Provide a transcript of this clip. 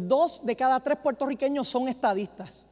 Dos de cada tres puertorriqueños son estadistas.